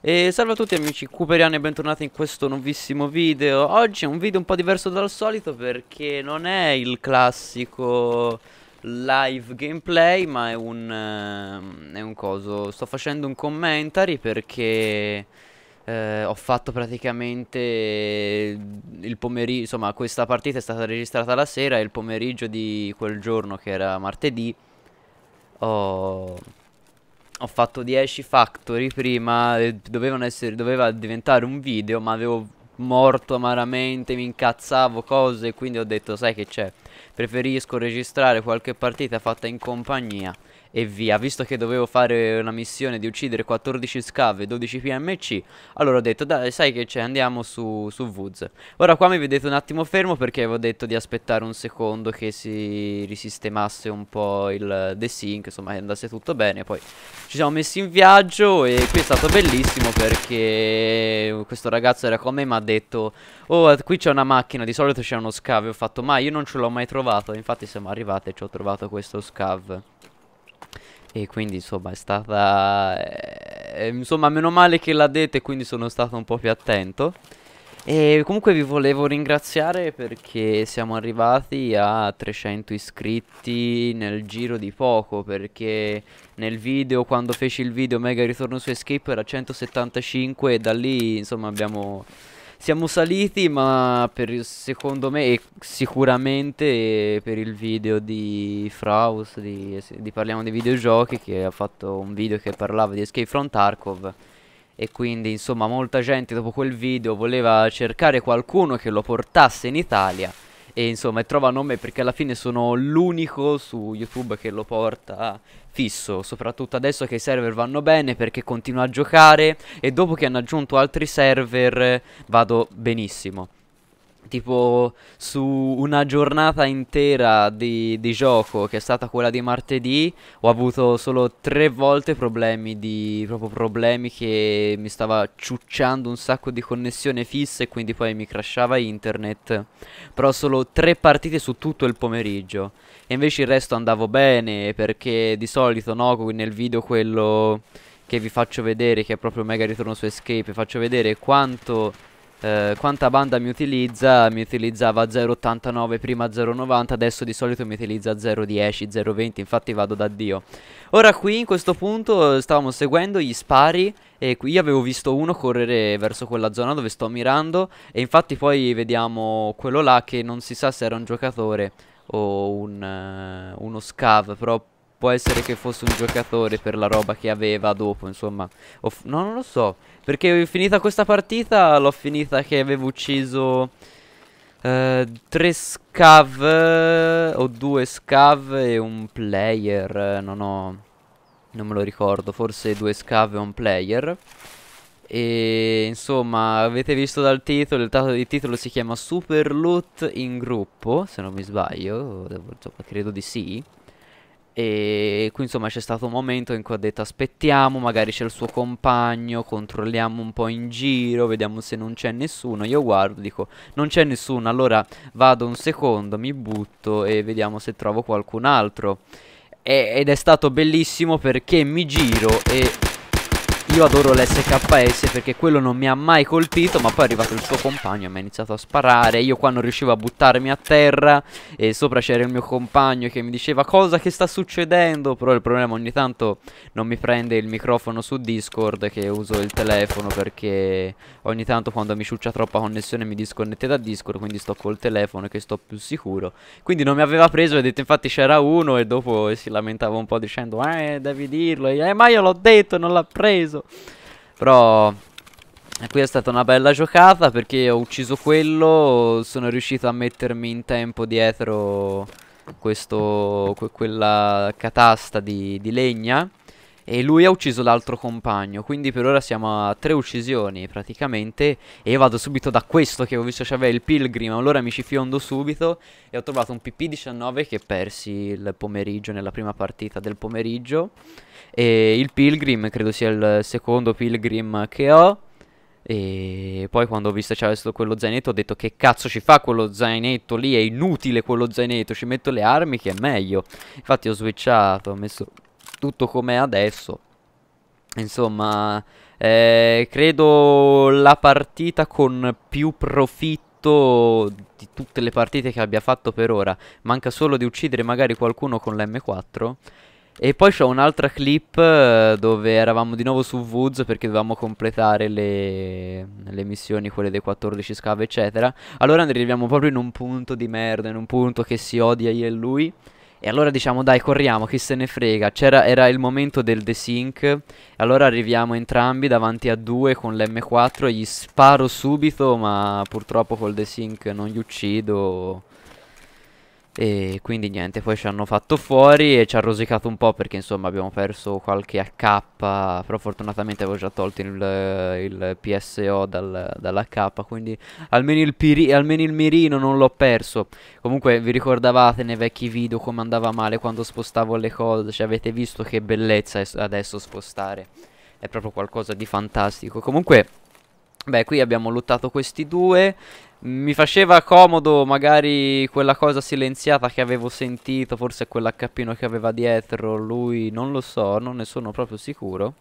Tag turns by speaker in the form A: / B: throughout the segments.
A: E salve a tutti amici Cooperiani e bentornati in questo nuovissimo video Oggi è un video un po' diverso dal solito perché non è il classico live gameplay ma è un, ehm, è un coso Sto facendo un commentary perché eh, ho fatto praticamente il pomeriggio Insomma questa partita è stata registrata la sera e il pomeriggio di quel giorno che era martedì Ho ho fatto 10 factory prima, essere, doveva diventare un video, ma avevo morto amaramente, mi incazzavo cose, quindi ho detto sai che c'è, preferisco registrare qualche partita fatta in compagnia e via Visto che dovevo fare una missione di uccidere 14 scave e 12 PMC Allora ho detto dai sai che c'è andiamo su, su Woods Ora qua mi vedete un attimo fermo perché avevo detto di aspettare un secondo che si risistemasse un po' il desync Insomma che andasse tutto bene Poi ci siamo messi in viaggio e qui è stato bellissimo perché questo ragazzo era con me e mi ha detto Oh qui c'è una macchina di solito c'è uno scave Ho fatto ma io non ce l'ho mai trovato Infatti siamo arrivati e ci ho trovato questo scave e quindi insomma è stata... Eh, eh, insomma meno male che l'ha detto e quindi sono stato un po' più attento. E comunque vi volevo ringraziare perché siamo arrivati a 300 iscritti nel giro di poco perché nel video, quando feci il video Mega Ritorno su Escape era 175 e da lì insomma abbiamo siamo saliti ma per, secondo me e sicuramente per il video di Fraus di, di, Parliamo dei videogiochi che ha fatto un video che parlava di Escape from Tarkov e quindi insomma molta gente dopo quel video voleva cercare qualcuno che lo portasse in Italia e insomma, trova nome perché alla fine sono l'unico su YouTube che lo porta fisso. Soprattutto adesso che i server vanno bene perché continua a giocare. E dopo che hanno aggiunto altri server, vado benissimo tipo su una giornata intera di, di, gioco che è stata quella di martedì ho avuto solo tre volte problemi di proprio problemi che mi stava ciucciando un sacco di connessione fisse quindi poi mi crashava internet però solo tre partite su tutto il pomeriggio e invece il resto andavo bene perché di solito no nel video quello che vi faccio vedere che è proprio mega ritorno su escape faccio vedere quanto eh, quanta banda mi utilizza, mi utilizzava 0,89 prima 0,90, adesso di solito mi utilizza 0,10, 0,20, infatti vado da Dio. Ora qui in questo punto stavamo seguendo gli spari e qui avevo visto uno correre verso quella zona dove sto mirando e infatti poi vediamo quello là che non si sa se era un giocatore o un, uh, uno scav, però Può essere che fosse un giocatore per la roba che aveva dopo, insomma. no, non lo so. Perché finita questa partita, l'ho finita che avevo ucciso... Uh, tre scav o due scav e un player non ho non me lo ricordo forse due scav e un player e insomma avete visto dal titolo il titolo, il titolo si chiama super loot in gruppo se non mi sbaglio credo di sì e qui insomma c'è stato un momento in cui ho detto aspettiamo, magari c'è il suo compagno, controlliamo un po' in giro, vediamo se non c'è nessuno. Io guardo, dico non c'è nessuno, allora vado un secondo, mi butto e vediamo se trovo qualcun altro. E ed è stato bellissimo perché mi giro e io adoro l'SKS perché quello non mi ha mai colpito Ma poi è arrivato il suo compagno e mi ha iniziato a sparare Io qua non riuscivo a buttarmi a terra E sopra c'era il mio compagno che mi diceva Cosa che sta succedendo? Però il problema ogni tanto non mi prende il microfono su Discord Che uso il telefono perché ogni tanto quando mi ciuccia troppa connessione Mi disconnette da Discord Quindi sto col telefono che sto più sicuro Quindi non mi aveva preso ho detto infatti c'era uno E dopo si lamentava un po' dicendo Eh devi dirlo Eh ma io l'ho detto non l'ha preso ucciso Però eh, qui è stata una bella giocata perché ho ucciso quello Sono riuscito a mettermi in tempo dietro questo, quella catasta di, di legna e lui ha ucciso l'altro compagno, quindi per ora siamo a tre uccisioni praticamente e io vado subito da questo che ho visto c'aveva il Pilgrim, allora mi ci fiondo subito e ho trovato un PP19 che persi il pomeriggio, nella prima partita del pomeriggio e il Pilgrim credo sia il secondo Pilgrim che ho e poi quando ho visto c'era quello zainetto ho detto che cazzo ci fa quello zainetto lì, è inutile quello zainetto, ci metto le armi che è meglio. Infatti ho switchato, ho messo tutto com'è adesso. Insomma, eh, credo la partita con più profitto di tutte le partite che abbia fatto per ora. Manca solo di uccidere magari qualcuno con l'M4. E poi c'ho un'altra clip eh, dove eravamo di nuovo su Woods perché dovevamo completare le, le, missioni, quelle dei 14 scavi, eccetera. Allora arriviamo proprio in un punto di merda, in un punto che si odia io e lui. E allora diciamo dai corriamo, chi se ne frega, C'era, era il momento del desync, allora arriviamo entrambi davanti a due con l'M4, gli sparo subito ma purtroppo col desync non gli uccido e quindi niente, poi ci hanno fatto fuori e ci ha rosicato un po' perché insomma abbiamo perso qualche AK, però fortunatamente avevo già tolto il, il PSO dal, dall'H, quindi almeno il, piri, almeno il mirino non l'ho perso. Comunque vi ricordavate nei vecchi video come andava male quando spostavo le cose, cioè avete visto che bellezza è adesso spostare, è proprio qualcosa di fantastico. Comunque... Beh, qui abbiamo lottato questi due. Mi faceva comodo magari quella cosa silenziata che avevo sentito, forse quell'accappino che aveva dietro, lui non lo so, non ne sono proprio sicuro.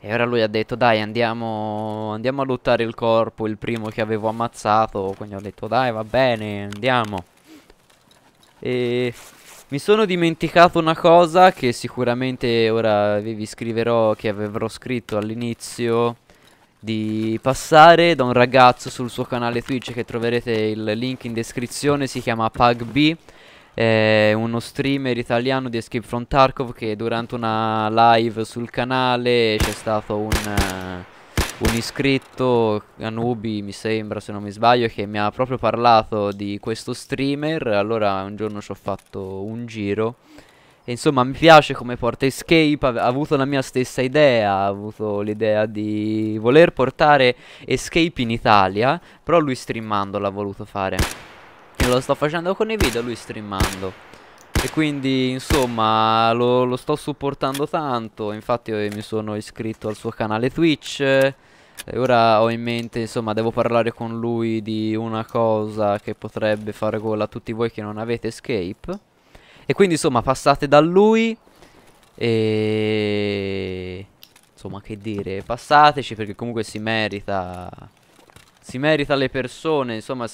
A: E ora lui ha detto dai andiamo, andiamo a lottare il corpo, il primo che avevo ammazzato, quindi ho detto dai va bene, andiamo. E mi sono dimenticato una cosa che sicuramente ora vi scriverò, che avrò scritto all'inizio di passare da un ragazzo sul suo canale Twitch che troverete il link in descrizione, si chiama PugB, è uno streamer italiano di Escape from Tarkov che durante una live sul canale c'è stato un, uh, un iscritto, Anubi mi sembra se non mi sbaglio, che mi ha proprio parlato di questo streamer, allora un giorno ci ho fatto un giro e insomma mi piace come porta Escape, ha avuto la mia stessa idea, ha avuto l'idea di voler portare Escape in Italia, però lui streamando l'ha voluto fare. E lo sto facendo con i video, lui streamando. E quindi insomma lo, lo sto supportando tanto, infatti eh, mi sono iscritto al suo canale Twitch. E ora ho in mente, insomma, devo parlare con lui di una cosa che potrebbe fare gol a tutti voi che non avete escape. E quindi insomma passate da lui E... Insomma che dire Passateci perché comunque si merita si merita le persone, insomma,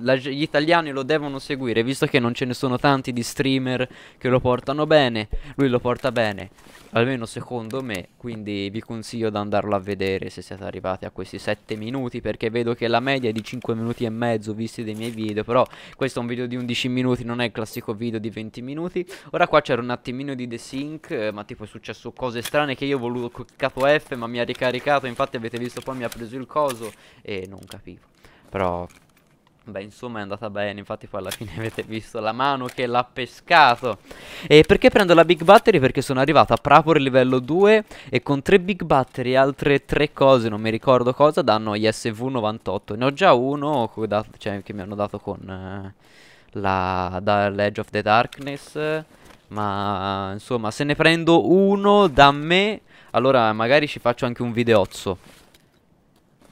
A: la, gli italiani lo devono seguire, visto che non ce ne sono tanti di streamer che lo portano bene, lui lo porta bene, almeno secondo me, quindi vi consiglio di andarlo a vedere se siete arrivati a questi 7 minuti, perché vedo che la media è di 5 minuti e mezzo visti dei miei video, però questo è un video di 11 minuti, non è il classico video di 20 minuti, ora qua c'era un attimino di desync, eh, ma tipo è successo cose strane che io ho voluto cliccato F ma mi ha ricaricato, infatti avete visto poi mi ha preso il coso e non non capivo. Però, beh, insomma è andata bene. Infatti poi alla fine avete visto la mano che l'ha pescato. E perché prendo la Big Battery? Perché sono arrivato a Prapor livello 2 e con 3 Big Battery e altre 3 cose, non mi ricordo cosa, danno sv 98 Ne ho già uno cioè, che mi hanno dato con... Eh, la Ledge of the Darkness ma insomma se ne prendo uno da me allora magari ci faccio anche un videozzo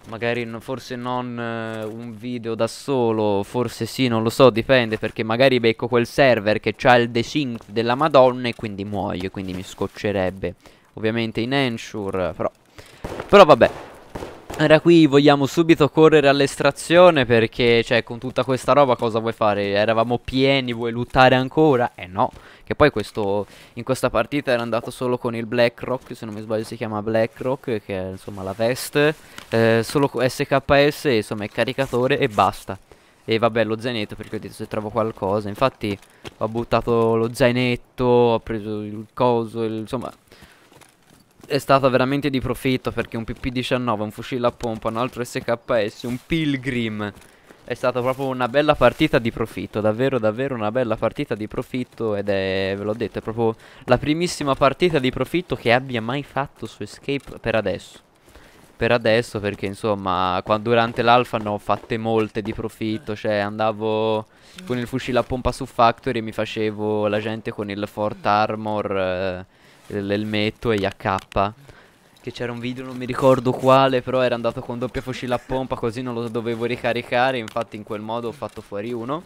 A: Magari no, forse non eh, un video da solo, forse sì, non lo so, dipende perché magari becco quel server che ha il desync della madonna e quindi muoio, quindi mi scoccerebbe. Ovviamente in Ensure, però... Però vabbè, Ora qui vogliamo subito correre all'estrazione perché, cioè, con tutta questa roba cosa vuoi fare? Eravamo pieni, vuoi lottare ancora? Eh no, che poi questo, in questa partita era andato solo con il Blackrock, se non mi sbaglio si chiama Blackrock, che è insomma la veste, eh, solo SKS, insomma è caricatore e basta. E vabbè lo zainetto perché ho detto se trovo qualcosa, infatti ho buttato lo zainetto, ho preso il coso, il, insomma è stata veramente di profitto perché un PP-19, un fucile a pompa, un altro SKS, un Pilgrim è stata proprio una bella partita di profitto, davvero davvero una bella partita di profitto ed è, ve l'ho detto, è proprio la primissima partita di profitto che abbia mai fatto su Escape per adesso. Per adesso perché insomma quando, durante l'alfa ne ho fatte molte di profitto, cioè andavo con il fucile a pompa su Factory e mi facevo la gente con il Fort Armor... Eh, l'elmetto e gli AK che c'era un video non mi ricordo quale però era andato con doppia fucile a pompa così non lo dovevo ricaricare infatti in quel modo ho fatto fuori uno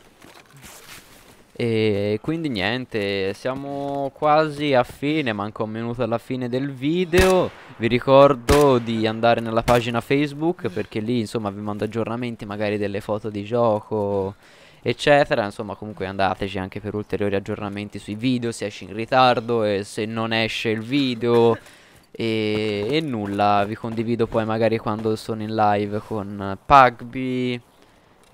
A: e quindi niente, siamo quasi a fine, manco un minuto alla fine del video Vi ricordo di andare nella pagina Facebook perché lì insomma vi mando aggiornamenti magari delle foto di gioco eccetera. Insomma, comunque andateci anche per ulteriori aggiornamenti sui video, se esce in ritardo e se non esce il video. E, e nulla, vi condivido poi magari quando sono in live con Pugby.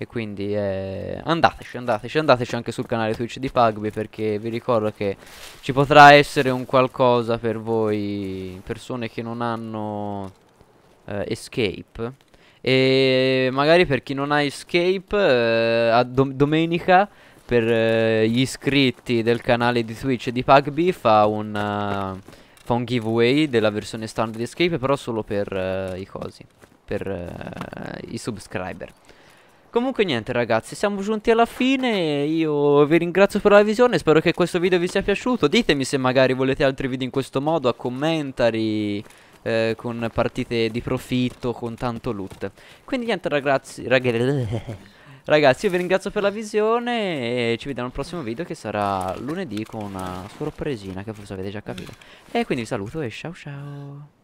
A: E quindi eh, andateci, andateci, andateci anche sul canale Twitch di Pugby perché vi ricordo che ci potrà essere un qualcosa per voi, persone che non hanno eh, Escape e magari per chi non ha Escape, eh, a dom domenica per eh, gli iscritti del canale di Twitch di Pugby fa un, uh, fa un giveaway della versione standard di Escape, però solo per uh, i cosi, per uh, i subscriber. Comunque niente ragazzi, siamo giunti alla fine, io vi ringrazio per la visione, spero che questo video vi sia piaciuto, ditemi se magari volete altri video in questo modo, a commentari... Eh, con partite di profitto, con tanto loot. Quindi niente ragazzi, ragazzi io vi ringrazio per la visione e ci vediamo al prossimo video che sarà lunedì con una sorpresina che forse avete già capito. E quindi vi saluto e ciao ciao.